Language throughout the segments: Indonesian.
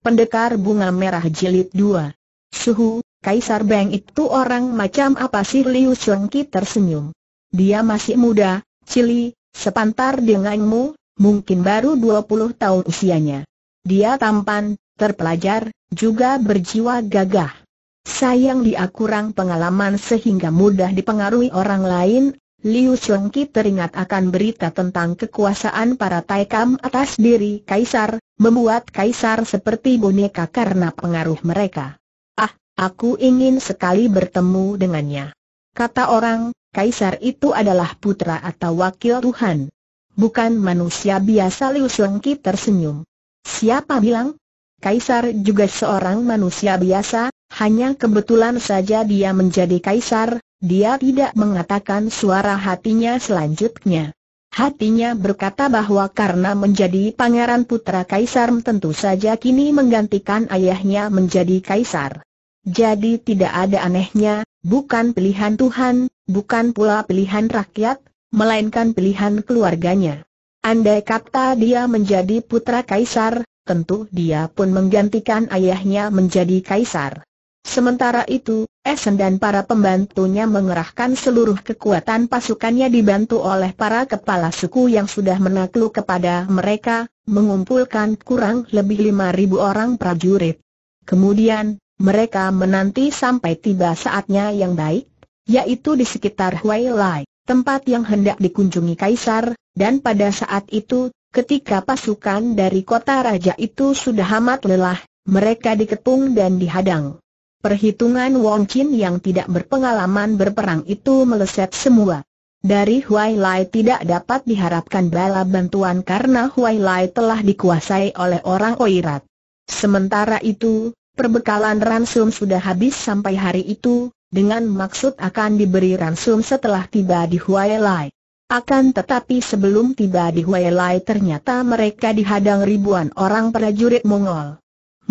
Pendekar Bunga Merah Jilid 2 Suhu, Kaisar Beng itu orang macam apa sih Liu Shuangqi tersenyum Dia masih muda, cili, sepantar denganmu, mungkin baru 20 tahun usianya Dia tampan, terpelajar, juga berjiwa gagah Sayang dia kurang pengalaman sehingga mudah dipengaruhi orang lain Liu Chongqi teringat akan berita tentang kekuasaan para Taikam atas diri Kaisar, membuat Kaisar seperti boneka karena pengaruh mereka. Ah, aku ingin sekali bertemu dengannya. Kata orang, Kaisar itu adalah putra atau wakil Tuhan. Bukan manusia biasa Liu Chongqi tersenyum. Siapa bilang? Kaisar juga seorang manusia biasa, hanya kebetulan saja dia menjadi kaisar, dia tidak mengatakan suara hatinya selanjutnya. Hatinya berkata bahwa karena menjadi pangeran putra kaisar tentu saja kini menggantikan ayahnya menjadi kaisar. Jadi tidak ada anehnya, bukan pilihan Tuhan, bukan pula pilihan rakyat, melainkan pilihan keluarganya. Andai kata dia menjadi putra kaisar, tentu dia pun menggantikan ayahnya menjadi kaisar. Sementara itu, Esen dan para pembantunya mengerahkan seluruh kekuatan pasukannya dibantu oleh para kepala suku yang sudah menakluk kepada mereka, mengumpulkan kurang lebih 5.000 orang prajurit. Kemudian, mereka menanti sampai tiba saatnya yang baik, yaitu di sekitar Huai Lai, tempat yang hendak dikunjungi Kaisar, dan pada saat itu, ketika pasukan dari kota raja itu sudah amat lelah, mereka dikepung dan dihadang. Perhitungan Wong Chin yang tidak berpengalaman berperang itu meleset semua. Dari Huai Lai tidak dapat diharapkan bala bantuan karena Huai Lai telah dikuasai oleh orang Oirat. Sementara itu, perbekalan ransum sudah habis sampai hari itu, dengan maksud akan diberi ransum setelah tiba di Huai Lai. Akan tetapi sebelum tiba di Huai Lai ternyata mereka dihadang ribuan orang prajurit Mongol.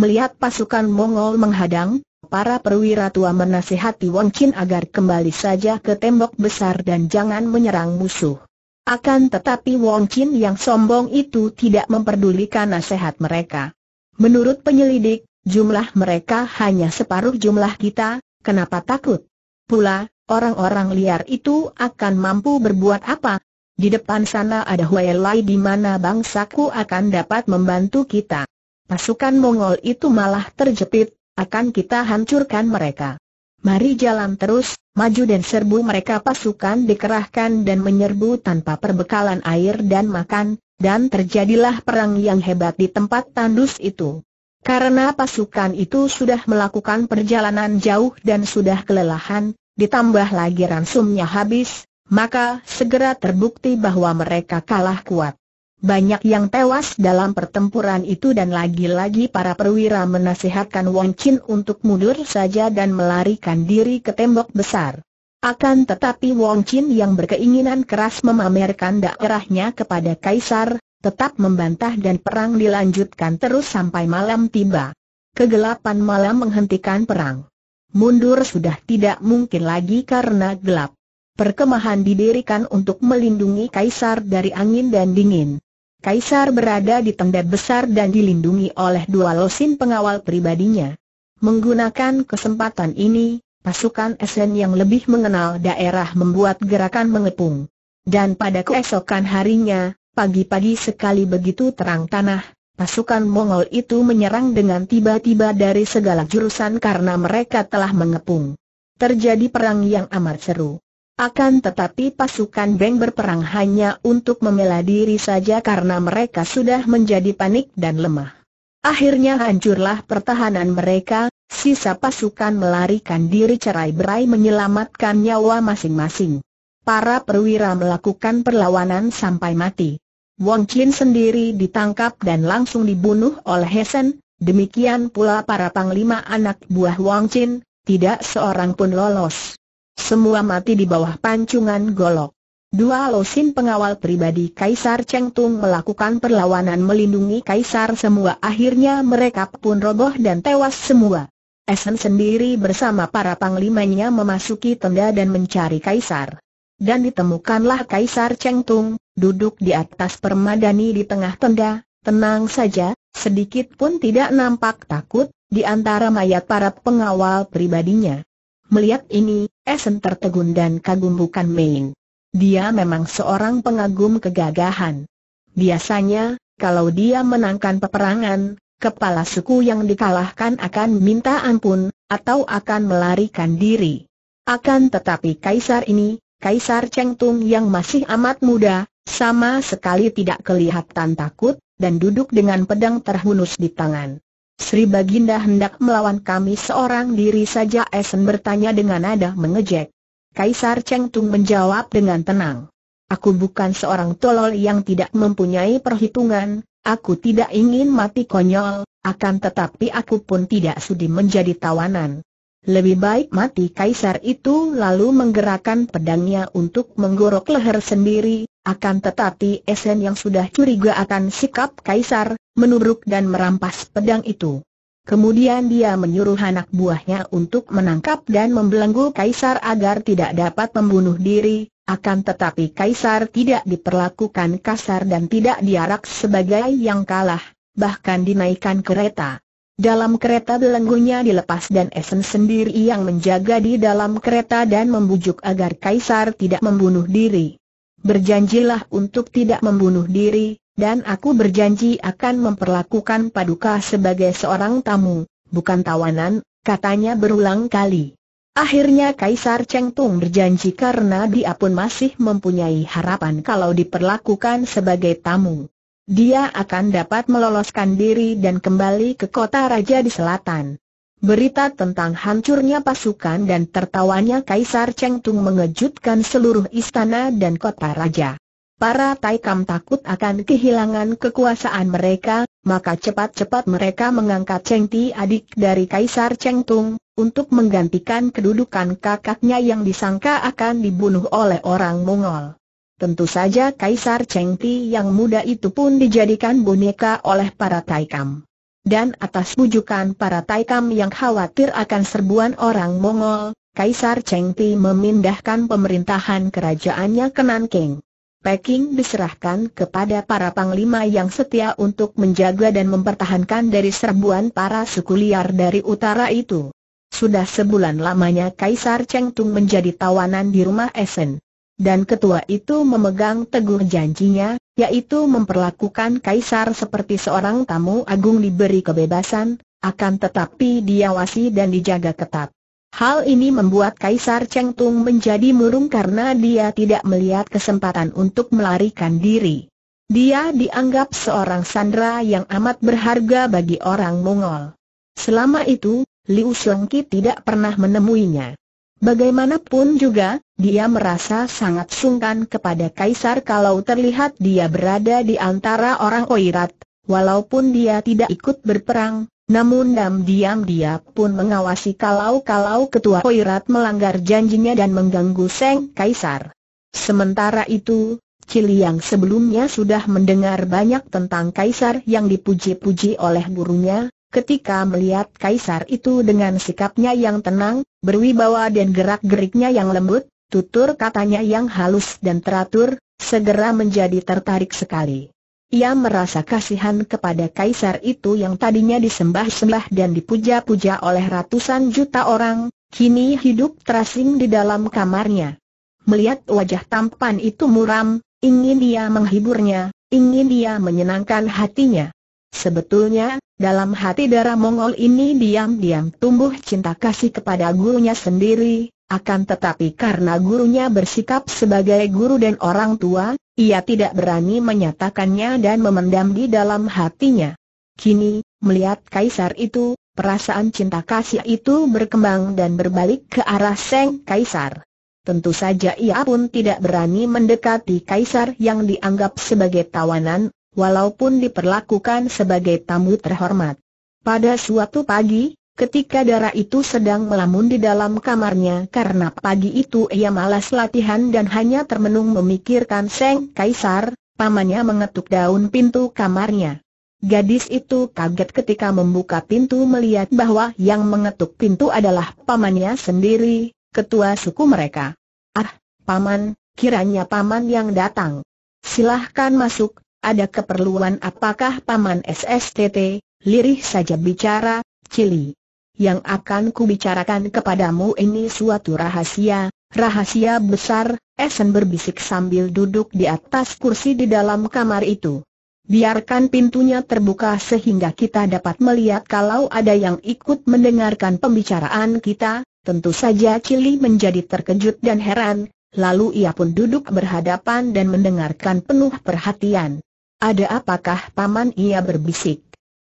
Melihat pasukan Mongol menghadang, Para perwira tua menasihati Wong Chin agar kembali saja ke tembok besar dan jangan menyerang musuh. Akan tetapi Wong Chin yang sombong itu tidak memperdulikan nasihat mereka. Menurut penyelidik, jumlah mereka hanya separuh jumlah kita, kenapa takut? Pula, orang-orang liar itu akan mampu berbuat apa? Di depan sana ada Huailai di mana bangsaku akan dapat membantu kita. Pasukan Mongol itu malah terjepit, akan kita hancurkan mereka. Mari jalan terus, maju dan serbu mereka pasukan dikerahkan dan menyerbu tanpa perbekalan air dan makan, dan terjadilah perang yang hebat di tempat tandus itu. Karena pasukan itu sudah melakukan perjalanan jauh dan sudah kelelahan, ditambah lagi ransumnya habis, maka segera terbukti bahwa mereka kalah kuat. Banyak yang tewas dalam pertempuran itu dan lagi-lagi para perwira menasihatkan Wong Chin untuk mundur saja dan melarikan diri ke tembok besar. Akan tetapi Wong Chin yang berkeinginan keras memamerkan daerahnya kepada Kaisar, tetap membantah dan perang dilanjutkan terus sampai malam tiba. Kegelapan malam menghentikan perang. Mundur sudah tidak mungkin lagi karena gelap. Perkemahan didirikan untuk melindungi kaisar dari angin dan dingin. Kaisar berada di tenda besar dan dilindungi oleh dua losin pengawal pribadinya. Menggunakan kesempatan ini, pasukan Esen yang lebih mengenal daerah membuat gerakan mengepung. Dan pada keesokan harinya, pagi-pagi sekali begitu terang tanah, pasukan Mongol itu menyerang dengan tiba-tiba dari segala jurusan karena mereka telah mengepung. Terjadi perang yang amat seru. Akan tetapi pasukan Beng berperang hanya untuk memela diri saja karena mereka sudah menjadi panik dan lemah. Akhirnya hancurlah pertahanan mereka, sisa pasukan melarikan diri cerai-berai menyelamatkan nyawa masing-masing. Para perwira melakukan perlawanan sampai mati. Wong Chin sendiri ditangkap dan langsung dibunuh oleh Hesen. demikian pula para panglima anak buah Wong Chin, tidak seorang pun lolos. Semua mati di bawah pancungan golok. Dua losin pengawal pribadi Kaisar Cheng Tung melakukan perlawanan melindungi Kaisar semua akhirnya mereka pun roboh dan tewas semua. Esen sendiri bersama para panglimanya memasuki tenda dan mencari Kaisar. Dan ditemukanlah Kaisar Cheng Tung, duduk di atas permadani di tengah tenda, tenang saja, sedikit pun tidak nampak takut, di antara mayat para pengawal pribadinya. Melihat ini, Esen tertegun dan kagum bukan main. Dia memang seorang pengagum kegagahan. Biasanya, kalau dia menangkan peperangan, kepala suku yang dikalahkan akan minta ampun, atau akan melarikan diri. Akan tetapi kaisar ini, kaisar Chengtung yang masih amat muda, sama sekali tidak kelihatan takut, dan duduk dengan pedang terhunus di tangan. Sri Baginda hendak melawan kami seorang diri saja Esen bertanya dengan nada mengejek. Kaisar Cheng Tung menjawab dengan tenang. Aku bukan seorang tolol yang tidak mempunyai perhitungan, aku tidak ingin mati konyol, akan tetapi aku pun tidak sudi menjadi tawanan. Lebih baik mati kaisar itu lalu menggerakkan pedangnya untuk menggorok leher sendiri, akan tetapi Esen yang sudah curiga akan sikap Kaisar, menubruk dan merampas pedang itu. Kemudian dia menyuruh anak buahnya untuk menangkap dan membelenggu Kaisar agar tidak dapat membunuh diri, akan tetapi Kaisar tidak diperlakukan kasar dan tidak diarak sebagai yang kalah, bahkan dinaikkan kereta. Dalam kereta belenggunya dilepas dan Esen sendiri yang menjaga di dalam kereta dan membujuk agar Kaisar tidak membunuh diri. Berjanjilah untuk tidak membunuh diri, dan aku berjanji akan memperlakukan Paduka sebagai seorang tamu, bukan tawanan, katanya berulang kali. Akhirnya Kaisar Cheng Tung berjanji karena dia pun masih mempunyai harapan kalau diperlakukan sebagai tamu. Dia akan dapat meloloskan diri dan kembali ke kota raja di selatan. Berita tentang hancurnya pasukan dan tertawanya Kaisar Cheng Tung mengejutkan seluruh istana dan kota raja. Para Taikam takut akan kehilangan kekuasaan mereka, maka cepat-cepat mereka mengangkat Cheng Ti adik dari Kaisar Cheng Tung, untuk menggantikan kedudukan kakaknya yang disangka akan dibunuh oleh orang Mongol. Tentu saja Kaisar Cheng Ti yang muda itu pun dijadikan boneka oleh para Taikam dan atas bujukan para Taikam yang khawatir akan serbuan orang Mongol, Kaisar Chengti memindahkan pemerintahan kerajaannya ke Nanking. Peking diserahkan kepada para panglima yang setia untuk menjaga dan mempertahankan dari serbuan para suku liar dari utara itu. Sudah sebulan lamanya Kaisar Chengtung menjadi tawanan di rumah Essen. Dan ketua itu memegang teguh janjinya, yaitu memperlakukan kaisar seperti seorang tamu agung diberi kebebasan, akan tetapi diawasi dan dijaga ketat. Hal ini membuat Kaisar Cheng Tung menjadi murung karena dia tidak melihat kesempatan untuk melarikan diri. Dia dianggap seorang sandera yang amat berharga bagi orang Mongol. Selama itu, Liu Sengki tidak pernah menemuinya. Bagaimanapun juga, dia merasa sangat sungkan kepada Kaisar kalau terlihat dia berada di antara orang Oirat, walaupun dia tidak ikut berperang, namun diam-diam dia pun mengawasi kalau-kalau ketua Oirat melanggar janjinya dan mengganggu Seng Kaisar. Sementara itu, Cili yang sebelumnya sudah mendengar banyak tentang Kaisar yang dipuji-puji oleh gurunya, Ketika melihat kaisar itu dengan sikapnya yang tenang, berwibawa dan gerak-geriknya yang lembut, tutur katanya yang halus dan teratur, segera menjadi tertarik sekali. Ia merasa kasihan kepada kaisar itu yang tadinya disembah-sembah dan dipuja-puja oleh ratusan juta orang, kini hidup terasing di dalam kamarnya. Melihat wajah tampan itu muram, ingin dia menghiburnya, ingin dia menyenangkan hatinya. Sebetulnya, dalam hati darah Mongol ini diam-diam tumbuh cinta kasih kepada gurunya sendiri, akan tetapi karena gurunya bersikap sebagai guru dan orang tua, ia tidak berani menyatakannya dan memendam di dalam hatinya. Kini, melihat kaisar itu, perasaan cinta kasih itu berkembang dan berbalik ke arah Seng Kaisar. Tentu saja ia pun tidak berani mendekati kaisar yang dianggap sebagai tawanan walaupun diperlakukan sebagai tamu terhormat. Pada suatu pagi, ketika darah itu sedang melamun di dalam kamarnya karena pagi itu ia malas latihan dan hanya termenung memikirkan Seng Kaisar, pamannya mengetuk daun pintu kamarnya. Gadis itu kaget ketika membuka pintu melihat bahwa yang mengetuk pintu adalah pamannya sendiri, ketua suku mereka. Ah, paman, kiranya paman yang datang. Silahkan masuk, ada keperluan apakah Paman SSTT? Lirih saja bicara, Cili. Yang akan kubicarakan kepadamu ini suatu rahasia, rahasia besar, Esen berbisik sambil duduk di atas kursi di dalam kamar itu. Biarkan pintunya terbuka sehingga kita dapat melihat kalau ada yang ikut mendengarkan pembicaraan kita, tentu saja Cili menjadi terkejut dan heran, lalu ia pun duduk berhadapan dan mendengarkan penuh perhatian. Ada apakah paman ia berbisik?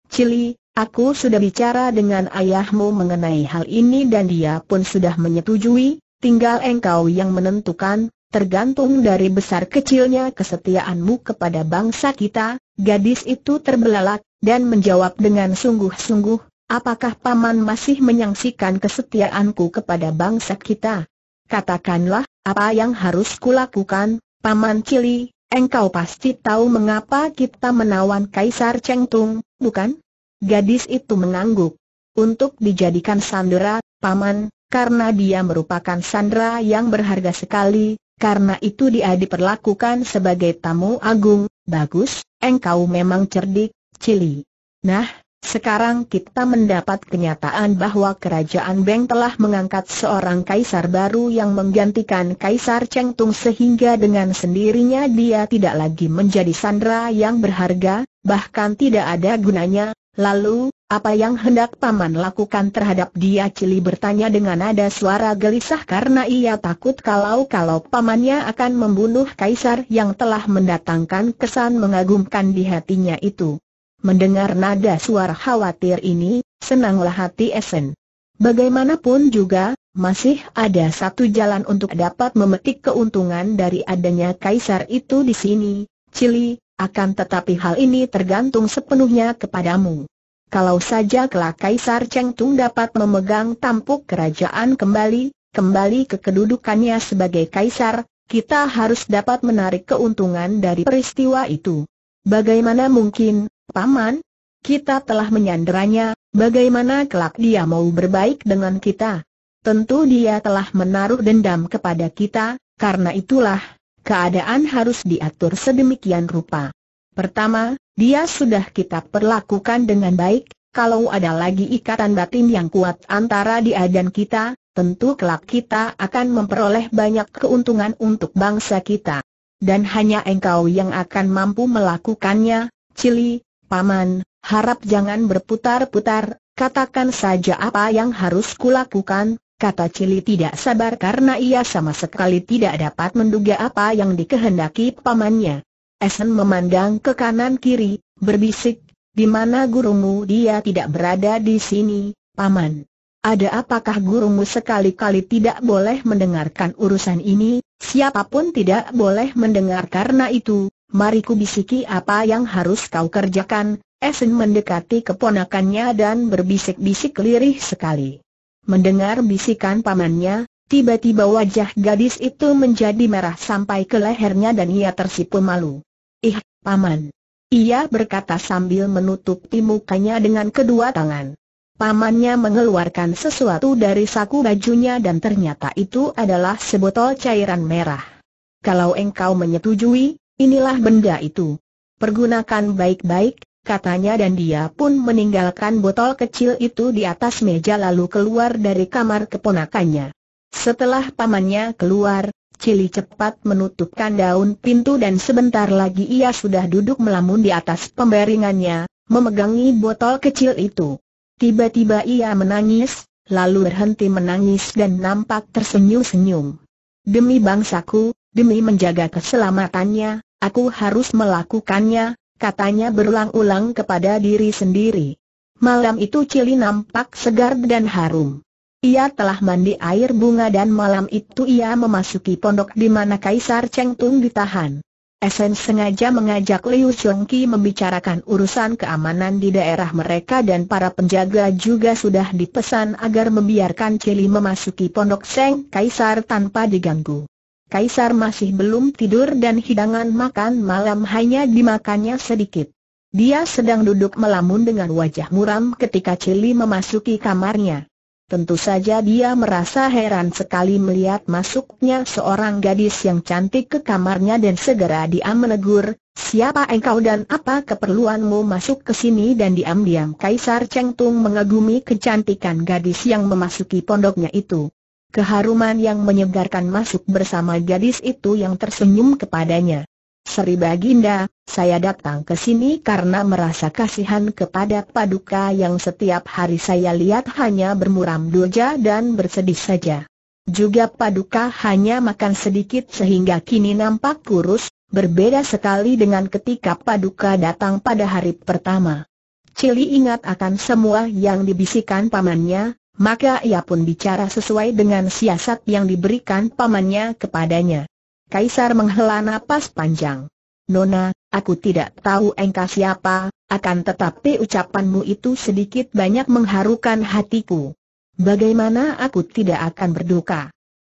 Cili, aku sudah bicara dengan ayahmu mengenai hal ini dan dia pun sudah menyetujui, tinggal engkau yang menentukan, tergantung dari besar kecilnya kesetiaanmu kepada bangsa kita, gadis itu terbelalak, dan menjawab dengan sungguh-sungguh, apakah paman masih menyangsikan kesetiaanku kepada bangsa kita? Katakanlah, apa yang harus kulakukan, paman Cili, Engkau pasti tahu mengapa kita menawan Kaisar Chengtung, bukan? Gadis itu mengangguk. Untuk dijadikan sandera, paman, karena dia merupakan sandera yang berharga sekali, karena itu dia diperlakukan sebagai tamu agung. Bagus, engkau memang cerdik, Cili. Nah, sekarang kita mendapat kenyataan bahwa kerajaan Beng telah mengangkat seorang kaisar baru yang menggantikan kaisar Cheng Tung sehingga dengan sendirinya dia tidak lagi menjadi sandera yang berharga, bahkan tidak ada gunanya. Lalu, apa yang hendak paman lakukan terhadap dia? Cili bertanya dengan nada suara gelisah karena ia takut kalau-kalau pamannya akan membunuh kaisar yang telah mendatangkan kesan mengagumkan di hatinya itu. Mendengar nada suara khawatir ini, senanglah hati Esen. Bagaimanapun juga, masih ada satu jalan untuk dapat memetik keuntungan dari adanya kaisar itu di sini, Cili, akan tetapi hal ini tergantung sepenuhnya kepadamu. Kalau saja kelak Kaisar Cheng Tung dapat memegang tampuk kerajaan kembali, kembali ke kedudukannya sebagai kaisar, kita harus dapat menarik keuntungan dari peristiwa itu. Bagaimana mungkin, Paman, kita telah menyandranya. bagaimana kelak dia mau berbaik dengan kita? Tentu dia telah menaruh dendam kepada kita, karena itulah, keadaan harus diatur sedemikian rupa. Pertama, dia sudah kita perlakukan dengan baik, kalau ada lagi ikatan batin yang kuat antara dia dan kita, tentu kelak kita akan memperoleh banyak keuntungan untuk bangsa kita. Dan hanya engkau yang akan mampu melakukannya, Cili, Paman, harap jangan berputar-putar, katakan saja apa yang harus kulakukan, Kata Cili tidak sabar karena ia sama sekali tidak dapat menduga apa yang dikehendaki pamannya. Esen memandang ke kanan kiri, berbisik, di mana gurumu dia tidak berada di sini, paman. Ada apakah gurumu sekali-kali tidak boleh mendengarkan urusan ini, siapapun tidak boleh mendengar karena itu, mari ku bisiki apa yang harus kau kerjakan. Esen mendekati keponakannya dan berbisik-bisik lirih sekali. Mendengar bisikan pamannya, tiba-tiba wajah gadis itu menjadi merah sampai ke lehernya dan ia tersipu malu. Ih, paman. Ia berkata sambil menutupi mukanya dengan kedua tangan. Pamannya mengeluarkan sesuatu dari saku bajunya dan ternyata itu adalah sebotol cairan merah. Kalau engkau menyetujui, Inilah benda itu. Pergunakan baik-baik, katanya dan dia pun meninggalkan botol kecil itu di atas meja lalu keluar dari kamar keponakannya. Setelah pamannya keluar, Cili cepat menutupkan daun pintu dan sebentar lagi ia sudah duduk melamun di atas pembaringannya, memegangi botol kecil itu. Tiba-tiba ia menangis, lalu berhenti menangis dan nampak tersenyum-senyum. Demi bangsaku, demi menjaga keselamatannya, Aku harus melakukannya, katanya berulang-ulang kepada diri sendiri. Malam itu Cili nampak segar dan harum. Ia telah mandi air bunga dan malam itu ia memasuki pondok di mana Kaisar Cheng Tung ditahan. Esen sengaja mengajak Liu Chong membicarakan urusan keamanan di daerah mereka dan para penjaga juga sudah dipesan agar membiarkan Cili memasuki pondok Seng Kaisar tanpa diganggu. Kaisar masih belum tidur dan hidangan makan malam hanya dimakannya sedikit. Dia sedang duduk melamun dengan wajah muram ketika Cili memasuki kamarnya. Tentu saja dia merasa heran sekali melihat masuknya seorang gadis yang cantik ke kamarnya dan segera dia menegur, Siapa engkau dan apa keperluanmu masuk ke sini dan diam-diam Kaisar Cheng Tung mengagumi kecantikan gadis yang memasuki pondoknya itu. Keharuman yang menyegarkan masuk bersama gadis itu yang tersenyum kepadanya. Seri Baginda, saya datang ke sini karena merasa kasihan kepada Paduka yang setiap hari saya lihat hanya bermuram doja dan bersedih saja. Juga Paduka hanya makan sedikit sehingga kini nampak kurus, berbeda sekali dengan ketika Paduka datang pada hari pertama. Cili ingat akan semua yang dibisikkan pamannya, maka ia pun bicara sesuai dengan siasat yang diberikan pamannya kepadanya. Kaisar menghela napas panjang. Nona, aku tidak tahu engkau siapa, akan tetapi ucapanmu itu sedikit banyak mengharukan hatiku. Bagaimana aku tidak akan berduka?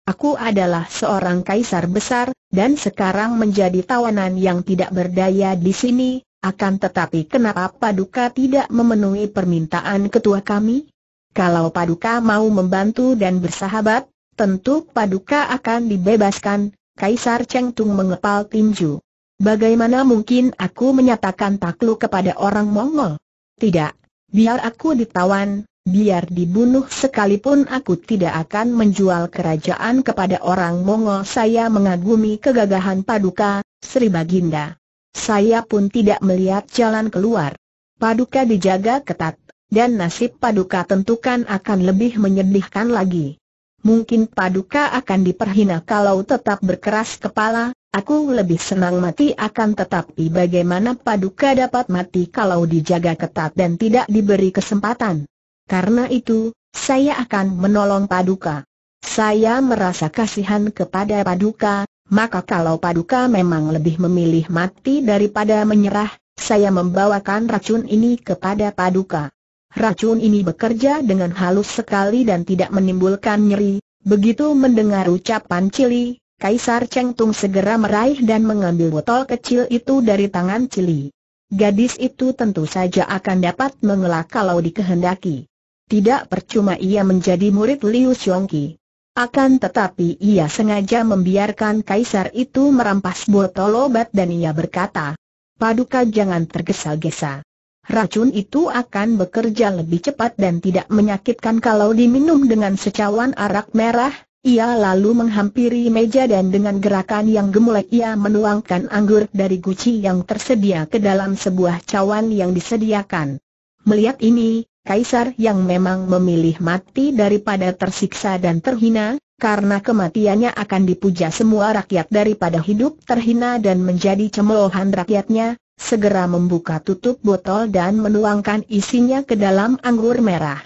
Aku adalah seorang kaisar besar, dan sekarang menjadi tawanan yang tidak berdaya di sini, akan tetapi kenapa Paduka tidak memenuhi permintaan ketua kami? Kalau Paduka mau membantu dan bersahabat, tentu Paduka akan dibebaskan, Kaisar Cheng Tung mengepal tinju. Bagaimana mungkin aku menyatakan takluk kepada orang Mongol? Tidak, biar aku ditawan, biar dibunuh sekalipun aku tidak akan menjual kerajaan kepada orang Mongol. Saya mengagumi kegagahan Paduka, Sri Baginda. Saya pun tidak melihat jalan keluar. Paduka dijaga ketat dan nasib Paduka tentukan akan lebih menyedihkan lagi. Mungkin Paduka akan diperhina kalau tetap berkeras kepala, aku lebih senang mati akan tetapi bagaimana Paduka dapat mati kalau dijaga ketat dan tidak diberi kesempatan. Karena itu, saya akan menolong Paduka. Saya merasa kasihan kepada Paduka, maka kalau Paduka memang lebih memilih mati daripada menyerah, saya membawakan racun ini kepada Paduka. Racun ini bekerja dengan halus sekali dan tidak menimbulkan nyeri. Begitu mendengar ucapan Cili, Kaisar Cheng Tung segera meraih dan mengambil botol kecil itu dari tangan Cili. Gadis itu tentu saja akan dapat mengelak kalau dikehendaki. Tidak percuma ia menjadi murid Liu Xiongqi. Akan tetapi ia sengaja membiarkan Kaisar itu merampas botol obat dan ia berkata, Paduka jangan tergesa-gesa racun itu akan bekerja lebih cepat dan tidak menyakitkan kalau diminum dengan secawan arak merah. Ia lalu menghampiri meja dan dengan gerakan yang gemulai ia menuangkan anggur dari guci yang tersedia ke dalam sebuah cawan yang disediakan. Melihat ini, Kaisar yang memang memilih mati daripada tersiksa dan terhina, karena kematiannya akan dipuja semua rakyat daripada hidup terhina dan menjadi cemoohan rakyatnya, segera membuka tutup botol dan menuangkan isinya ke dalam anggur merah.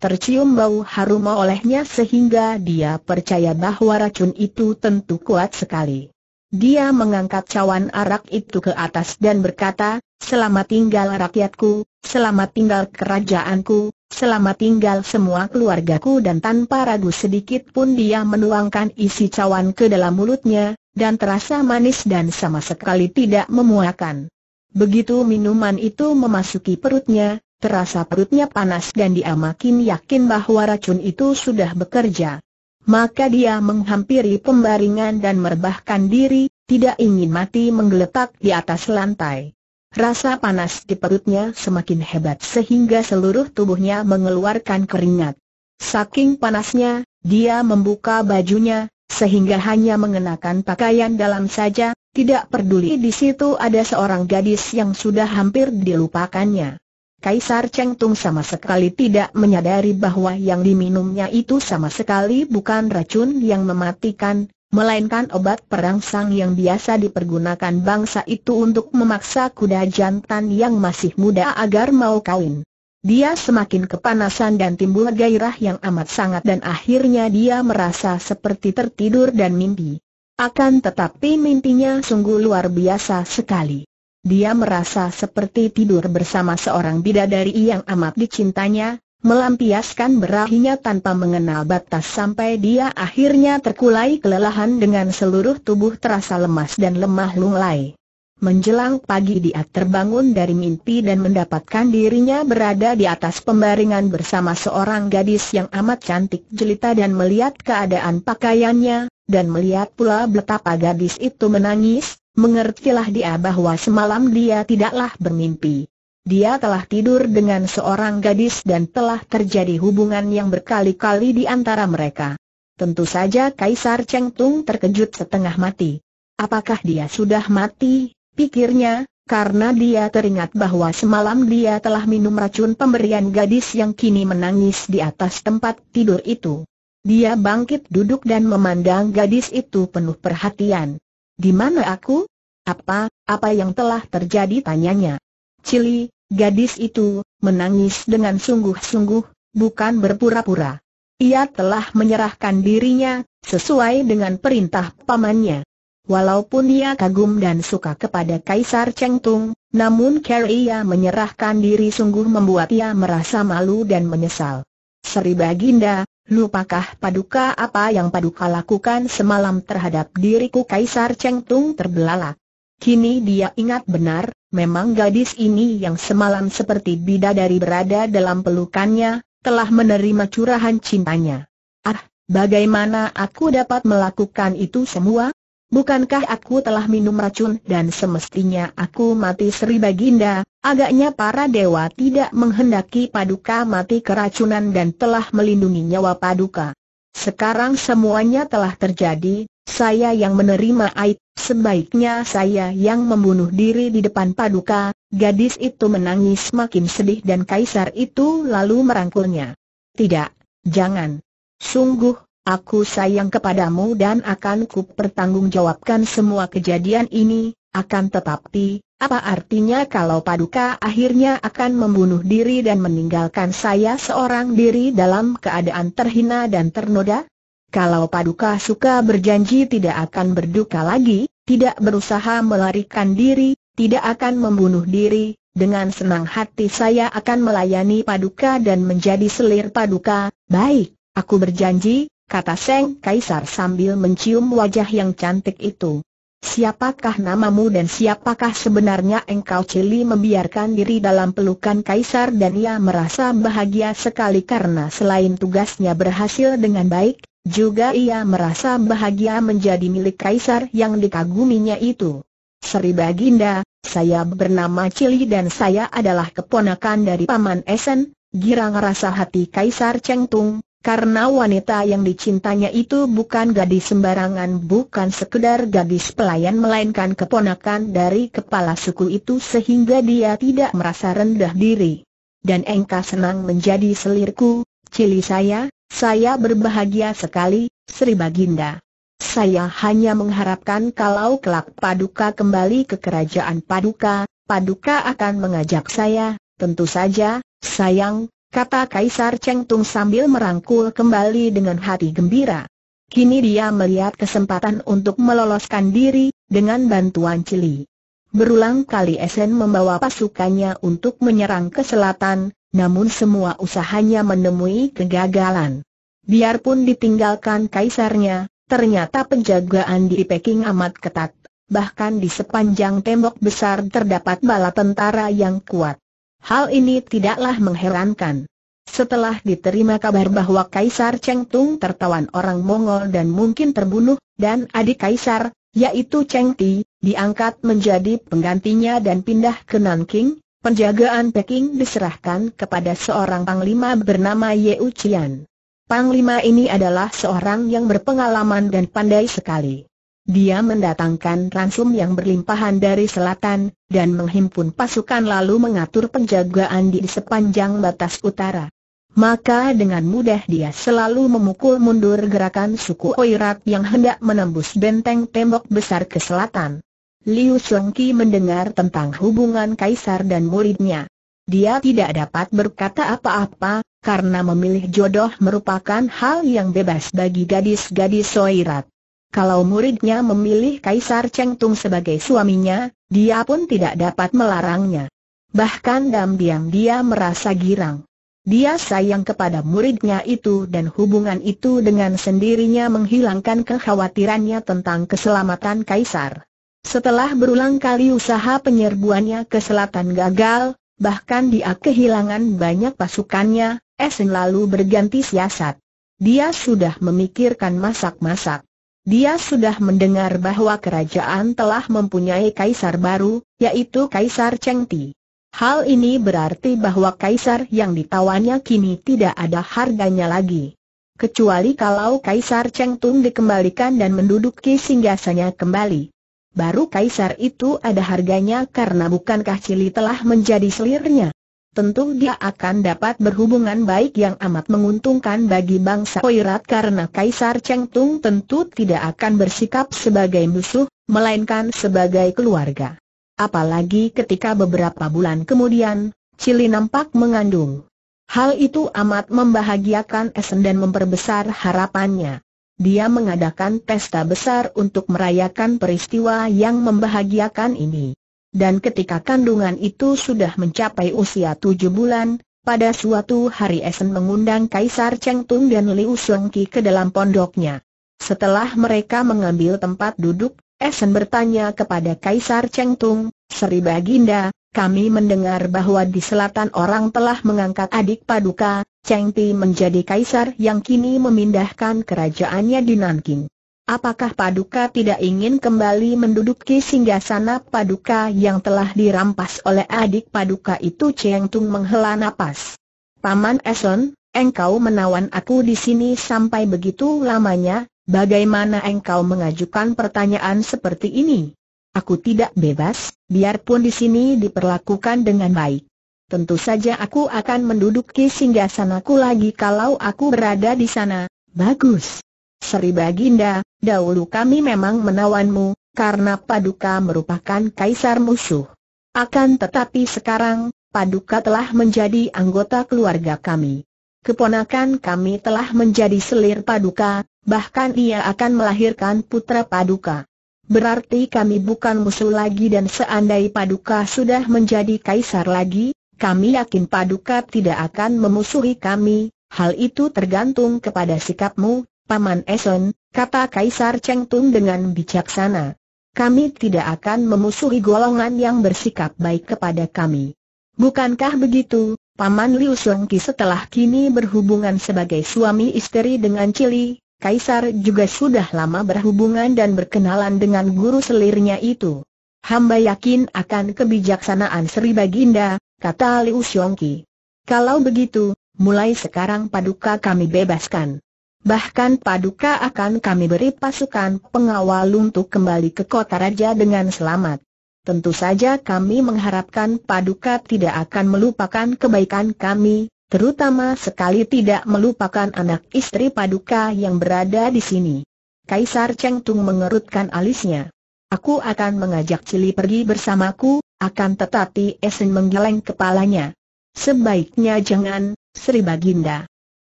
Tercium bau harum olehnya sehingga dia percaya bahwa racun itu tentu kuat sekali. Dia mengangkat cawan arak itu ke atas dan berkata, Selamat tinggal rakyatku, selamat tinggal kerajaanku, selamat tinggal semua keluargaku dan tanpa ragu sedikit pun dia menuangkan isi cawan ke dalam mulutnya, dan terasa manis dan sama sekali tidak memuakan. Begitu minuman itu memasuki perutnya, terasa perutnya panas dan dia makin yakin bahwa racun itu sudah bekerja. Maka dia menghampiri pembaringan dan merebahkan diri, tidak ingin mati menggeletak di atas lantai. Rasa panas di perutnya semakin hebat sehingga seluruh tubuhnya mengeluarkan keringat. Saking panasnya, dia membuka bajunya, sehingga hanya mengenakan pakaian dalam saja, tidak peduli di situ ada seorang gadis yang sudah hampir dilupakannya. Kaisar Cheng Tung sama sekali tidak menyadari bahwa yang diminumnya itu sama sekali bukan racun yang mematikan, melainkan obat perangsang yang biasa dipergunakan bangsa itu untuk memaksa kuda jantan yang masih muda agar mau kawin. Dia semakin kepanasan dan timbul gairah yang amat sangat dan akhirnya dia merasa seperti tertidur dan mimpi. Akan tetapi mimpinya sungguh luar biasa sekali. Dia merasa seperti tidur bersama seorang bidadari yang amat dicintanya, melampiaskan berahinya tanpa mengenal batas sampai dia akhirnya terkulai kelelahan dengan seluruh tubuh terasa lemas dan lemah lunglai. Menjelang pagi dia terbangun dari mimpi dan mendapatkan dirinya berada di atas pembaringan bersama seorang gadis yang amat cantik jelita dan melihat keadaan pakaiannya, dan melihat pula betapa gadis itu menangis, mengertilah dia bahwa semalam dia tidaklah bermimpi. Dia telah tidur dengan seorang gadis dan telah terjadi hubungan yang berkali-kali di antara mereka. Tentu saja Kaisar Cheng Tung terkejut setengah mati. Apakah dia sudah mati? pikirnya, karena dia teringat bahwa semalam dia telah minum racun pemberian gadis yang kini menangis di atas tempat tidur itu. Dia bangkit duduk dan memandang gadis itu penuh perhatian. Di mana aku? Apa, apa yang telah terjadi tanyanya. Cili, gadis itu, menangis dengan sungguh-sungguh, bukan berpura-pura. Ia telah menyerahkan dirinya, sesuai dengan perintah pamannya. Walaupun dia kagum dan suka kepada Kaisar Cheng Tung, namun ia menyerahkan diri sungguh membuat ia merasa malu dan menyesal. Seri Baginda, lupakah paduka apa yang paduka lakukan semalam terhadap diriku Kaisar Cheng Tung terbelalak. Kini dia ingat benar, memang gadis ini yang semalam seperti bidadari berada dalam pelukannya, telah menerima curahan cintanya. Ah, bagaimana aku dapat melakukan itu semua? Bukankah aku telah minum racun dan semestinya aku mati Sri Baginda, agaknya para dewa tidak menghendaki Paduka mati keracunan dan telah melindungi nyawa Paduka. Sekarang semuanya telah terjadi, saya yang menerima aib, sebaiknya saya yang membunuh diri di depan Paduka, gadis itu menangis makin sedih dan Kaisar itu lalu merangkulnya. Tidak, jangan. Sungguh, Aku sayang kepadamu dan akan kupertanggungjawabkan semua kejadian ini, akan tetapi, apa artinya kalau Paduka akhirnya akan membunuh diri dan meninggalkan saya seorang diri dalam keadaan terhina dan ternoda? Kalau Paduka suka berjanji tidak akan berduka lagi, tidak berusaha melarikan diri, tidak akan membunuh diri, dengan senang hati saya akan melayani Paduka dan menjadi selir Paduka, baik, aku berjanji, kata Seng Kaisar sambil mencium wajah yang cantik itu. Siapakah namamu dan siapakah sebenarnya engkau Cili membiarkan diri dalam pelukan Kaisar dan ia merasa bahagia sekali karena selain tugasnya berhasil dengan baik, juga ia merasa bahagia menjadi milik Kaisar yang dikaguminya itu. Seri Baginda, saya bernama Cili dan saya adalah keponakan dari Paman Esen, girang rasa hati Kaisar Cheng Tung, karena wanita yang dicintanya itu bukan gadis sembarangan bukan sekedar gadis pelayan melainkan keponakan dari kepala suku itu sehingga dia tidak merasa rendah diri. Dan Engka senang menjadi selirku, cili saya, saya berbahagia sekali, Sri Baginda. Saya hanya mengharapkan kalau kelak Paduka kembali ke kerajaan Paduka, Paduka akan mengajak saya, tentu saja, sayang, kata Kaisar Cheng Tung sambil merangkul kembali dengan hati gembira. Kini dia melihat kesempatan untuk meloloskan diri, dengan bantuan Cili. Berulang kali Esen membawa pasukannya untuk menyerang ke selatan, namun semua usahanya menemui kegagalan. Biarpun ditinggalkan kaisarnya, ternyata penjagaan di Peking amat ketat, bahkan di sepanjang tembok besar terdapat bala tentara yang kuat. Hal ini tidaklah mengherankan. Setelah diterima kabar bahwa Kaisar Cheng Tung tertawan orang Mongol dan mungkin terbunuh, dan adik Kaisar, yaitu Cheng Ti, diangkat menjadi penggantinya dan pindah ke Nanking, penjagaan Peking diserahkan kepada seorang panglima bernama Ye Uchian. Panglima ini adalah seorang yang berpengalaman dan pandai sekali. Dia mendatangkan ransum yang berlimpahan dari selatan, dan menghimpun pasukan lalu mengatur penjagaan di sepanjang batas utara. Maka dengan mudah dia selalu memukul mundur gerakan suku Oirat yang hendak menembus benteng tembok besar ke selatan. Liu Chongqi mendengar tentang hubungan kaisar dan muridnya. Dia tidak dapat berkata apa-apa, karena memilih jodoh merupakan hal yang bebas bagi gadis-gadis Oirat. Kalau muridnya memilih Kaisar Cheng Tung sebagai suaminya, dia pun tidak dapat melarangnya. Bahkan diam-diam dia merasa girang. Dia sayang kepada muridnya itu dan hubungan itu dengan sendirinya menghilangkan kekhawatirannya tentang keselamatan Kaisar. Setelah berulang kali usaha penyerbuannya ke selatan gagal, bahkan dia kehilangan banyak pasukannya, Esen lalu berganti siasat. Dia sudah memikirkan masak-masak. Dia sudah mendengar bahwa kerajaan telah mempunyai kaisar baru, yaitu Kaisar Chengti. Hal ini berarti bahwa kaisar yang ditawannya kini tidak ada harganya lagi. Kecuali kalau Kaisar Chengtung dikembalikan dan menduduki singgasanya kembali. Baru kaisar itu ada harganya karena bukankah Cili telah menjadi selirnya? tentu dia akan dapat berhubungan baik yang amat menguntungkan bagi bangsa Oirat karena Kaisar Cheng Tung tentu tidak akan bersikap sebagai musuh, melainkan sebagai keluarga. Apalagi ketika beberapa bulan kemudian, Cili nampak mengandung. Hal itu amat membahagiakan Esen dan memperbesar harapannya. Dia mengadakan pesta besar untuk merayakan peristiwa yang membahagiakan ini dan ketika kandungan itu sudah mencapai usia tujuh bulan, pada suatu hari Esen mengundang Kaisar Cheng Tung dan Liu Song ke dalam pondoknya. Setelah mereka mengambil tempat duduk, Esen bertanya kepada Kaisar Cheng Tung, Seri Baginda, kami mendengar bahwa di selatan orang telah mengangkat adik paduka, Cheng Ti menjadi kaisar yang kini memindahkan kerajaannya di Nanking. Apakah Paduka tidak ingin kembali menduduki singgasana Paduka yang telah dirampas oleh adik Paduka itu? Cheng Tung menghela napas. Paman Eson, engkau menawan aku di sini sampai begitu lamanya, bagaimana engkau mengajukan pertanyaan seperti ini? Aku tidak bebas, biarpun di sini diperlakukan dengan baik. Tentu saja aku akan menduduki singgasanaku lagi kalau aku berada di sana. Bagus. Seri Baginda, dahulu kami memang menawanmu, karena Paduka merupakan kaisar musuh. Akan tetapi sekarang, Paduka telah menjadi anggota keluarga kami. Keponakan kami telah menjadi selir Paduka, bahkan ia akan melahirkan putra Paduka. Berarti kami bukan musuh lagi dan seandai Paduka sudah menjadi kaisar lagi, kami yakin Paduka tidak akan memusuhi kami, hal itu tergantung kepada sikapmu, Paman Eson, kata Kaisar Cheng Tung dengan bijaksana. Kami tidak akan memusuhi golongan yang bersikap baik kepada kami. Bukankah begitu, Paman Liu Ki setelah kini berhubungan sebagai suami istri dengan Cili, Kaisar juga sudah lama berhubungan dan berkenalan dengan guru selirnya itu. Hamba yakin akan kebijaksanaan Sri Baginda, kata Liu Ki. Kalau begitu, mulai sekarang paduka kami bebaskan. Bahkan paduka akan kami beri pasukan pengawal untuk kembali ke kota raja dengan selamat. Tentu saja kami mengharapkan paduka tidak akan melupakan kebaikan kami, terutama sekali tidak melupakan anak istri paduka yang berada di sini. Kaisar Cheng Tung mengerutkan alisnya. Aku akan mengajak Cili pergi bersamaku, akan tetapi Esen menggeleng kepalanya. Sebaiknya jangan, Sri Baginda.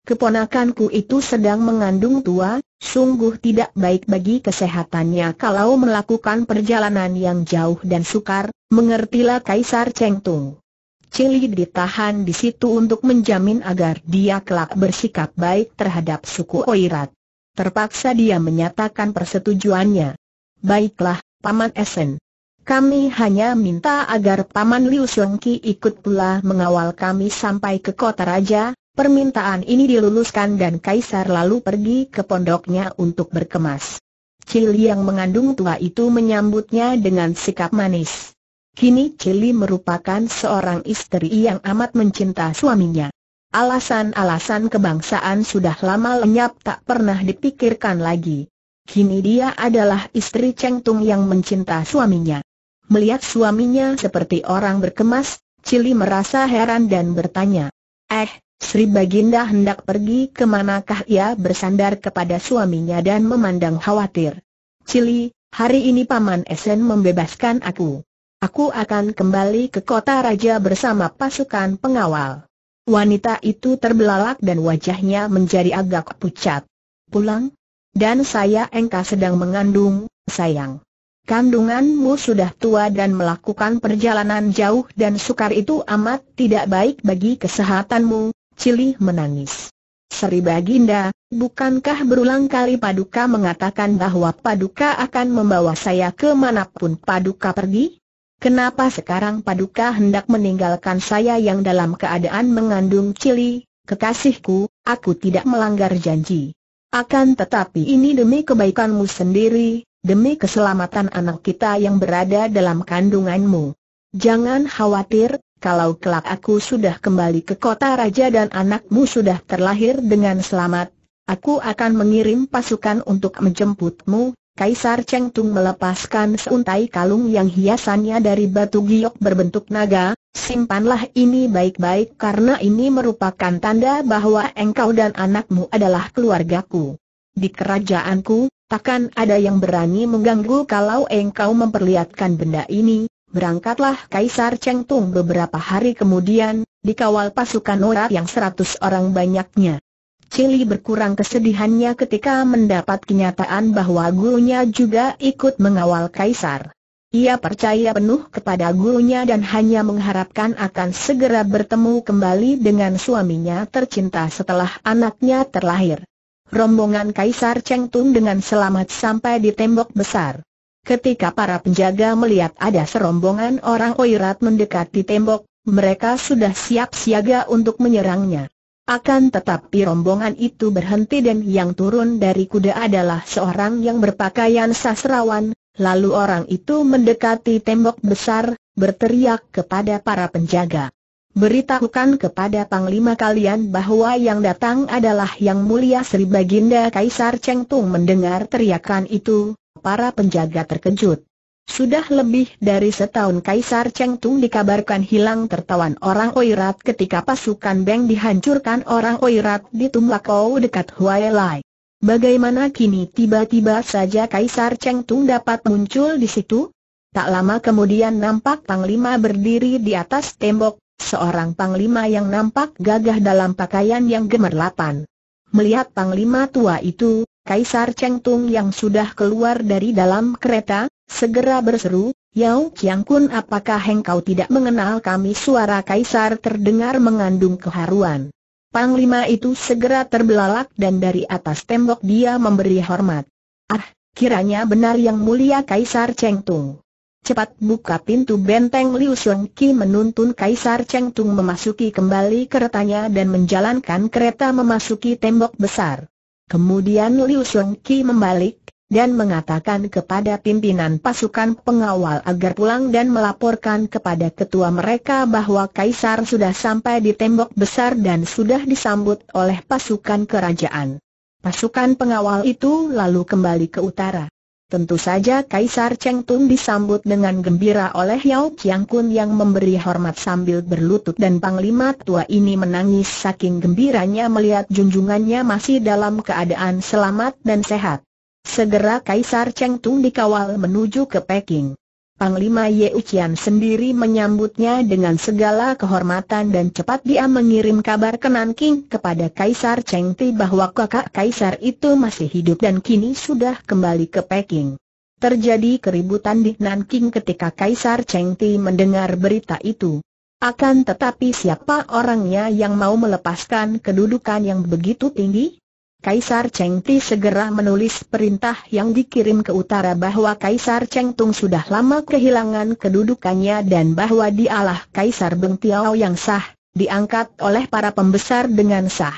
Keponakanku itu sedang mengandung tua, sungguh tidak baik bagi kesehatannya kalau melakukan perjalanan yang jauh dan sukar, mengertilah Kaisar Cheng Tung. Cili ditahan di situ untuk menjamin agar dia kelak bersikap baik terhadap suku Oirat. Terpaksa dia menyatakan persetujuannya. Baiklah, Paman Esen. Kami hanya minta agar Paman Liu Songki ikut pula mengawal kami sampai ke kota raja, Permintaan ini diluluskan dan Kaisar lalu pergi ke pondoknya untuk berkemas. Cili yang mengandung tua itu menyambutnya dengan sikap manis. Kini Cili merupakan seorang istri yang amat mencinta suaminya. Alasan-alasan kebangsaan sudah lama lenyap tak pernah dipikirkan lagi. Kini dia adalah istri Cheng Tung yang mencinta suaminya. Melihat suaminya seperti orang berkemas, Cili merasa heran dan bertanya, Eh, Sri Baginda hendak pergi ke manakah ia bersandar kepada suaminya dan memandang khawatir. Cili, hari ini Paman Esen membebaskan aku. Aku akan kembali ke kota raja bersama pasukan pengawal. Wanita itu terbelalak dan wajahnya menjadi agak pucat. Pulang? Dan saya engkau sedang mengandung, sayang. Kandunganmu sudah tua dan melakukan perjalanan jauh dan sukar itu amat tidak baik bagi kesehatanmu, Cili menangis. Seri Baginda, bukankah berulang kali Paduka mengatakan bahwa Paduka akan membawa saya ke manapun Paduka pergi? Kenapa sekarang Paduka hendak meninggalkan saya yang dalam keadaan mengandung cili? Kekasihku, aku tidak melanggar janji. Akan tetapi ini demi kebaikanmu sendiri, demi keselamatan anak kita yang berada dalam kandunganmu. Jangan khawatir, kalau kelak aku sudah kembali ke kota raja dan anakmu sudah terlahir dengan selamat, aku akan mengirim pasukan untuk menjemputmu. Kaisar Cheng Tung melepaskan seuntai kalung yang hiasannya dari batu giok berbentuk naga, simpanlah ini baik-baik karena ini merupakan tanda bahwa engkau dan anakmu adalah keluargaku. Di kerajaanku, takkan ada yang berani mengganggu kalau engkau memperlihatkan benda ini, Berangkatlah Kaisar Cheng Tung beberapa hari kemudian, dikawal pasukan orang yang seratus orang banyaknya. Cili berkurang kesedihannya ketika mendapat kenyataan bahwa gurunya juga ikut mengawal Kaisar. Ia percaya penuh kepada gurunya dan hanya mengharapkan akan segera bertemu kembali dengan suaminya tercinta setelah anaknya terlahir. Rombongan Kaisar Cheng Tung dengan selamat sampai di tembok besar. Ketika para penjaga melihat ada serombongan orang Oirat mendekati tembok, mereka sudah siap siaga untuk menyerangnya. Akan tetapi rombongan itu berhenti dan yang turun dari kuda adalah seorang yang berpakaian sastrawan, lalu orang itu mendekati tembok besar, berteriak kepada para penjaga. Beritahukan kepada Panglima kalian bahwa yang datang adalah Yang Mulia Sri Baginda Kaisar Cheng Tung mendengar teriakan itu, para penjaga terkejut. Sudah lebih dari setahun Kaisar Cheng Tung dikabarkan hilang tertawan orang Oirat ketika pasukan Beng dihancurkan orang Oirat di Tumlakau dekat Huai Lai. Bagaimana kini tiba-tiba saja Kaisar Cheng Tung dapat muncul di situ? Tak lama kemudian nampak Panglima berdiri di atas tembok, seorang Panglima yang nampak gagah dalam pakaian yang gemerlapan. Melihat Panglima tua itu, Kaisar Cheng Tung yang sudah keluar dari dalam kereta, segera berseru, Yao Qiang Kun apakah engkau tidak mengenal kami suara Kaisar terdengar mengandung keharuan. Panglima itu segera terbelalak dan dari atas tembok dia memberi hormat. Ah, kiranya benar yang mulia Kaisar Cheng Tung. Cepat buka pintu benteng Liu Xiong Ki menuntun Kaisar Cheng Tung memasuki kembali keretanya dan menjalankan kereta memasuki tembok besar. Kemudian Liu Sung Ki membalik, dan mengatakan kepada pimpinan pasukan pengawal agar pulang dan melaporkan kepada ketua mereka bahwa Kaisar sudah sampai di tembok besar dan sudah disambut oleh pasukan kerajaan. Pasukan pengawal itu lalu kembali ke utara. Tentu saja Kaisar Cheng Tung disambut dengan gembira oleh Yao Qiangkun Kun yang memberi hormat sambil berlutut dan Panglima tua ini menangis saking gembiranya melihat junjungannya masih dalam keadaan selamat dan sehat. Segera Kaisar Cheng Tung dikawal menuju ke Peking. Panglima Ye Ucian sendiri menyambutnya dengan segala kehormatan dan cepat dia mengirim kabar ke Nanking kepada Kaisar Cheng Ti bahwa kakak Kaisar itu masih hidup dan kini sudah kembali ke Peking. Terjadi keributan di Nanking ketika Kaisar Cheng Ti mendengar berita itu. Akan tetapi siapa orangnya yang mau melepaskan kedudukan yang begitu tinggi? Kaisar Cheng Ti segera menulis perintah yang dikirim ke utara bahwa Kaisar Cheng Tung sudah lama kehilangan kedudukannya dan bahwa dialah Kaisar Beng Tiao yang sah, diangkat oleh para pembesar dengan sah.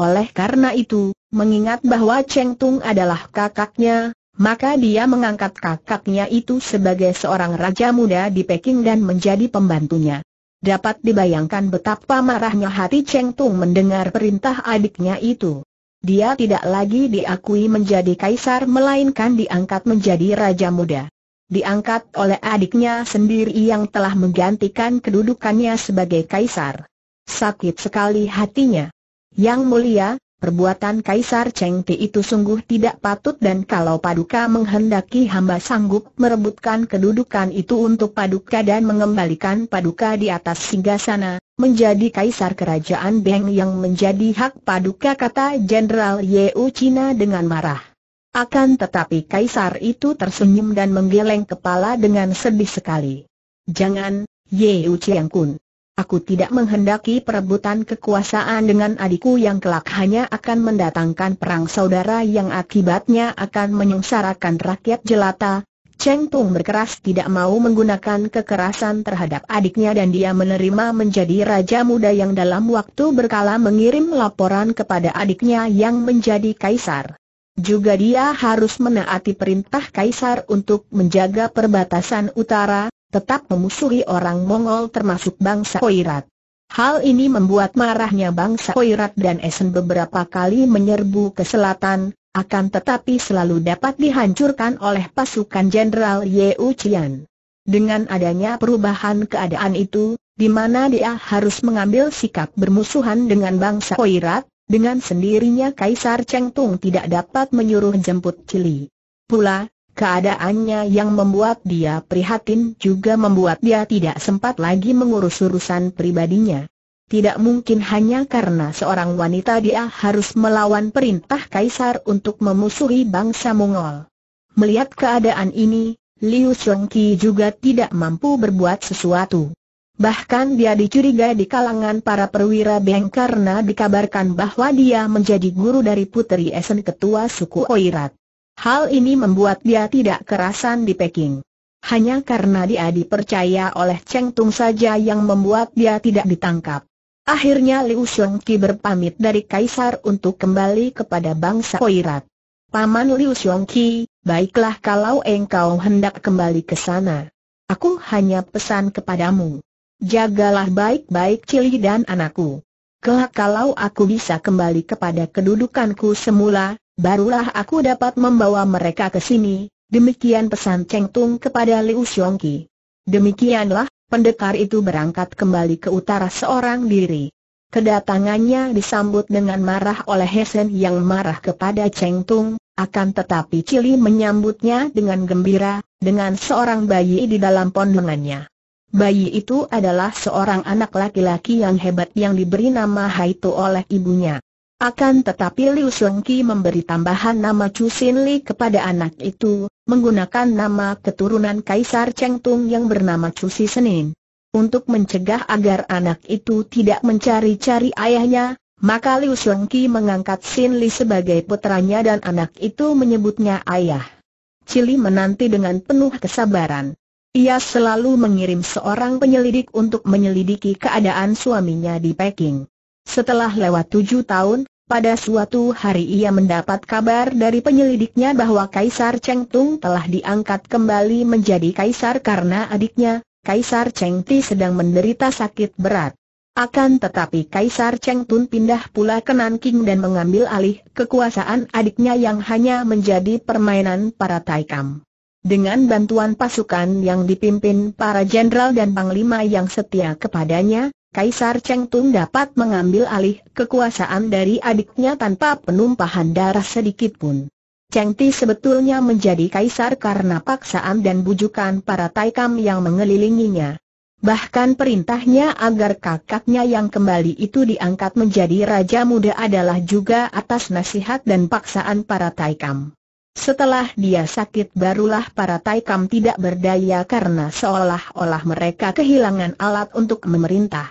Oleh karena itu, mengingat bahwa Cheng Tung adalah kakaknya, maka dia mengangkat kakaknya itu sebagai seorang raja muda di Peking dan menjadi pembantunya. Dapat dibayangkan betapa marahnya hati Cheng Tung mendengar perintah adiknya itu. Dia tidak lagi diakui menjadi kaisar melainkan diangkat menjadi raja muda. Diangkat oleh adiknya sendiri yang telah menggantikan kedudukannya sebagai kaisar. Sakit sekali hatinya. Yang mulia, Perbuatan Kaisar Cheng Ti itu sungguh tidak patut dan kalau Paduka menghendaki hamba sanggup merebutkan kedudukan itu untuk Paduka dan mengembalikan Paduka di atas singgasana, menjadi Kaisar Kerajaan Beng yang menjadi hak Paduka kata Jenderal Yeu Cina dengan marah. Akan tetapi Kaisar itu tersenyum dan menggeleng kepala dengan sedih sekali. Jangan, Yeu Chiang Kun. Aku tidak menghendaki perebutan kekuasaan dengan adikku yang kelak hanya akan mendatangkan perang saudara yang akibatnya akan menyengsarakan rakyat jelata. Cheng Tung berkeras tidak mau menggunakan kekerasan terhadap adiknya dan dia menerima menjadi raja muda yang dalam waktu berkala mengirim laporan kepada adiknya yang menjadi kaisar. Juga dia harus menaati perintah kaisar untuk menjaga perbatasan utara, tetap memusuhi orang Mongol termasuk bangsa Oirat. Hal ini membuat marahnya bangsa Oirat dan Esen beberapa kali menyerbu ke selatan, akan tetapi selalu dapat dihancurkan oleh pasukan Jenderal Ye Uchian. Dengan adanya perubahan keadaan itu, di mana dia harus mengambil sikap bermusuhan dengan bangsa Oirat, dengan sendirinya Kaisar Cheng Tung tidak dapat menyuruh jemput Cili. Pula, Keadaannya yang membuat dia prihatin juga membuat dia tidak sempat lagi mengurus urusan pribadinya. Tidak mungkin hanya karena seorang wanita dia harus melawan perintah kaisar untuk memusuhi bangsa Mongol. Melihat keadaan ini, Liu Xiongqi juga tidak mampu berbuat sesuatu. Bahkan dia dicurigai di kalangan para perwira Beng karena dikabarkan bahwa dia menjadi guru dari putri Esen ketua suku Oirat. Hal ini membuat dia tidak kerasan di Peking. Hanya karena dia dipercaya oleh Cheng Tung saja yang membuat dia tidak ditangkap. Akhirnya Liu Xiong Ki berpamit dari Kaisar untuk kembali kepada bangsa Oirat. Paman Liu Xiong Ki, baiklah kalau engkau hendak kembali ke sana. Aku hanya pesan kepadamu. Jagalah baik-baik Cili dan anakku. Kelak kalau aku bisa kembali kepada kedudukanku semula, barulah aku dapat membawa mereka ke sini, demikian pesan Cheng Tung kepada Liu Xiongqi. Demikianlah, pendekar itu berangkat kembali ke utara seorang diri. Kedatangannya disambut dengan marah oleh Hesen yang marah kepada Cheng Tung, akan tetapi Cili menyambutnya dengan gembira, dengan seorang bayi di dalam pondongannya. Bayi itu adalah seorang anak laki-laki yang hebat yang diberi nama Tu oleh ibunya. Akan tetapi Liu Sengki memberi tambahan nama Chu Sin Li kepada anak itu, menggunakan nama keturunan Kaisar Cheng Tung yang bernama Chu Si Senin. Untuk mencegah agar anak itu tidak mencari-cari ayahnya, maka Liu Sengki mengangkat Sin Li sebagai putranya dan anak itu menyebutnya ayah. Cili menanti dengan penuh kesabaran. Ia selalu mengirim seorang penyelidik untuk menyelidiki keadaan suaminya di Peking. Setelah lewat tujuh tahun, pada suatu hari ia mendapat kabar dari penyelidiknya bahwa Kaisar Cheng Tung telah diangkat kembali menjadi Kaisar karena adiknya, Kaisar Cheng Ti sedang menderita sakit berat. Akan tetapi Kaisar Cheng Tun pindah pula ke Nanking dan mengambil alih kekuasaan adiknya yang hanya menjadi permainan para Taikam. Dengan bantuan pasukan yang dipimpin para jenderal dan panglima yang setia kepadanya, Kaisar Cheng Tung dapat mengambil alih kekuasaan dari adiknya tanpa penumpahan darah sedikit pun. Cheng Ti sebetulnya menjadi kaisar karena paksaan dan bujukan para Taikam yang mengelilinginya. Bahkan perintahnya agar kakaknya yang kembali itu diangkat menjadi raja muda adalah juga atas nasihat dan paksaan para Taikam. Setelah dia sakit barulah para Taikam tidak berdaya karena seolah-olah mereka kehilangan alat untuk memerintah.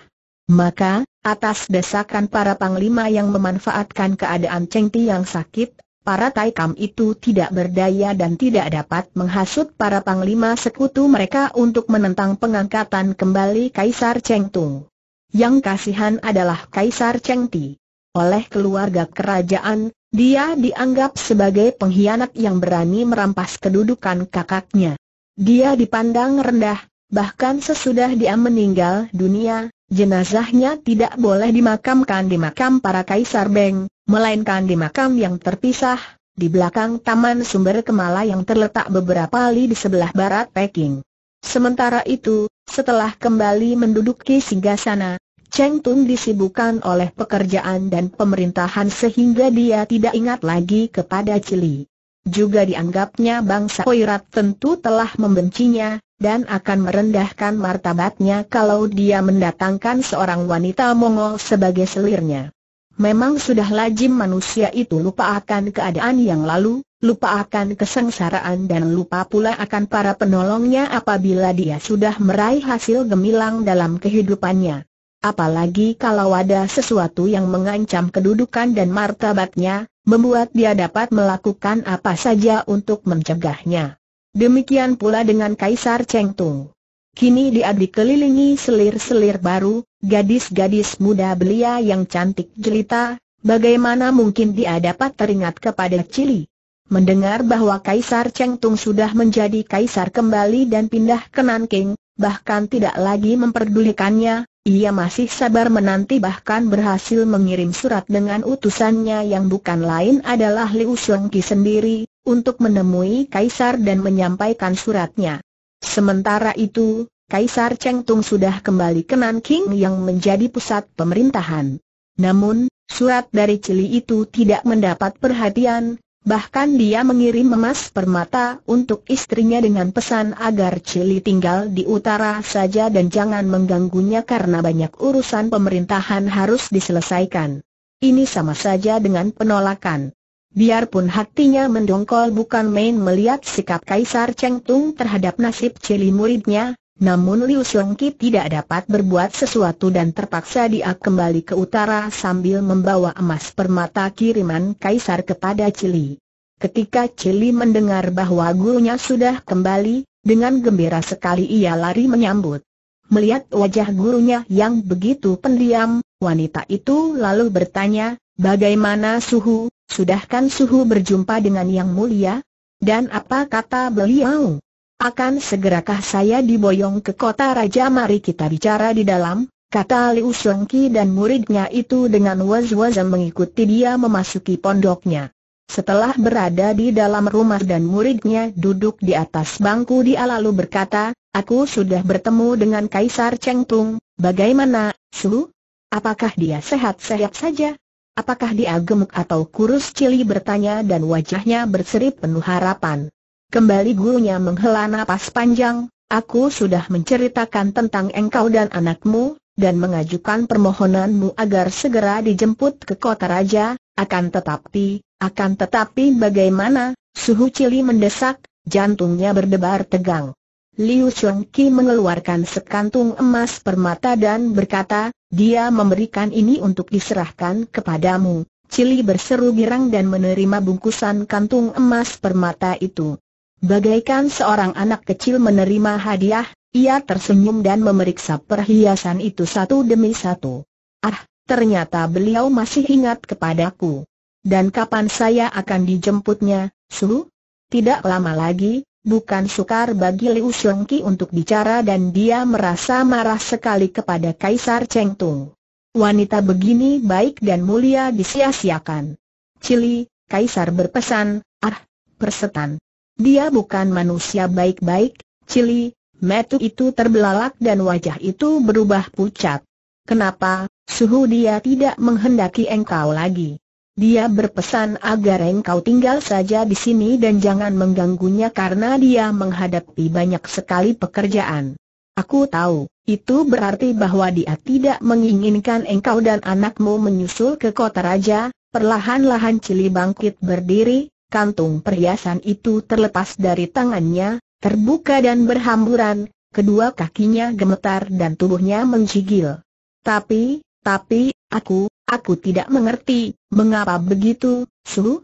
Maka, atas desakan para panglima yang memanfaatkan keadaan Cheng Ti yang sakit, para Taikam itu tidak berdaya dan tidak dapat menghasut para panglima sekutu mereka untuk menentang pengangkatan kembali Kaisar Cheng Tung. Yang kasihan adalah Kaisar Cheng Ti. Oleh keluarga kerajaan, dia dianggap sebagai pengkhianat yang berani merampas kedudukan kakaknya. Dia dipandang rendah, bahkan sesudah dia meninggal dunia, Jenazahnya tidak boleh dimakamkan di makam para kaisar Beng, melainkan di makam yang terpisah, di belakang Taman Sumber Kemala yang terletak beberapa li di sebelah barat Peking. Sementara itu, setelah kembali menduduki singgasana, Cheng Tung disibukkan oleh pekerjaan dan pemerintahan sehingga dia tidak ingat lagi kepada Cili. Juga dianggapnya bangsa Oirat tentu telah membencinya, dan akan merendahkan martabatnya kalau dia mendatangkan seorang wanita Mongol sebagai selirnya. Memang sudah lazim manusia itu lupa akan keadaan yang lalu, lupa akan kesengsaraan dan lupa pula akan para penolongnya apabila dia sudah meraih hasil gemilang dalam kehidupannya. Apalagi kalau ada sesuatu yang mengancam kedudukan dan martabatnya, membuat dia dapat melakukan apa saja untuk mencegahnya. Demikian pula dengan Kaisar Cheng Tung. Kini dia dikelilingi selir-selir baru, gadis-gadis muda belia yang cantik jelita, bagaimana mungkin dia dapat teringat kepada Cili? Mendengar bahwa Kaisar Cheng Tung sudah menjadi kaisar kembali dan pindah ke Nanking, bahkan tidak lagi memperdulikannya, ia masih sabar menanti bahkan berhasil mengirim surat dengan utusannya yang bukan lain adalah Liu Shengqi sendiri, untuk menemui Kaisar dan menyampaikan suratnya. Sementara itu, Kaisar Cheng Tung sudah kembali ke Nanking yang menjadi pusat pemerintahan. Namun, surat dari Cili itu tidak mendapat perhatian, bahkan dia mengirim emas permata untuk istrinya dengan pesan agar Cili tinggal di utara saja dan jangan mengganggunya karena banyak urusan pemerintahan harus diselesaikan. Ini sama saja dengan penolakan. Biarpun hatinya mendongkol bukan main melihat sikap Kaisar Cheng Tung terhadap nasib cili muridnya, namun Liu Xiong tidak dapat berbuat sesuatu dan terpaksa dia kembali ke utara sambil membawa emas permata kiriman Kaisar kepada Cili. Ketika Cili mendengar bahwa gurunya sudah kembali, dengan gembira sekali ia lari menyambut. Melihat wajah gurunya yang begitu pendiam, wanita itu lalu bertanya, bagaimana suhu? Sudahkan Suhu berjumpa dengan Yang Mulia? Dan apa kata beliau? Akan segerakah saya diboyong ke kota raja mari kita bicara di dalam? Kata Liu Shengki dan muridnya itu dengan was-was mengikuti dia memasuki pondoknya. Setelah berada di dalam rumah dan muridnya duduk di atas bangku dia lalu berkata, Aku sudah bertemu dengan Kaisar Cheng Tung, bagaimana, Su? Apakah dia sehat-sehat saja? Apakah dia gemuk atau kurus Cili bertanya dan wajahnya berseri penuh harapan. Kembali gurunya menghela napas panjang, aku sudah menceritakan tentang engkau dan anakmu, dan mengajukan permohonanmu agar segera dijemput ke kota raja, akan tetapi, akan tetapi bagaimana, suhu Cili mendesak, jantungnya berdebar tegang. Liu Chongqi mengeluarkan sekantung emas permata dan berkata, dia memberikan ini untuk diserahkan kepadamu. Cili berseru girang dan menerima bungkusan kantung emas permata itu. Bagaikan seorang anak kecil menerima hadiah, ia tersenyum dan memeriksa perhiasan itu satu demi satu. Ah, ternyata beliau masih ingat kepadaku. Dan kapan saya akan dijemputnya, Su? Tidak lama lagi, Bukan sukar bagi Liu Xiongqi untuk bicara dan dia merasa marah sekali kepada Kaisar Cheng Tung. Wanita begini baik dan mulia disia-siakan. Cili, Kaisar berpesan, ah, persetan. Dia bukan manusia baik-baik, Cili, metu itu terbelalak dan wajah itu berubah pucat. Kenapa, suhu dia tidak menghendaki engkau lagi? Dia berpesan agar engkau tinggal saja di sini dan jangan mengganggunya karena dia menghadapi banyak sekali pekerjaan. Aku tahu, itu berarti bahwa dia tidak menginginkan engkau dan anakmu menyusul ke kota raja, perlahan-lahan Cili bangkit berdiri, kantung perhiasan itu terlepas dari tangannya, terbuka dan berhamburan, kedua kakinya gemetar dan tubuhnya menjigil. Tapi, tapi, aku, aku tidak mengerti, Mengapa begitu, Su?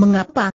Mengapa?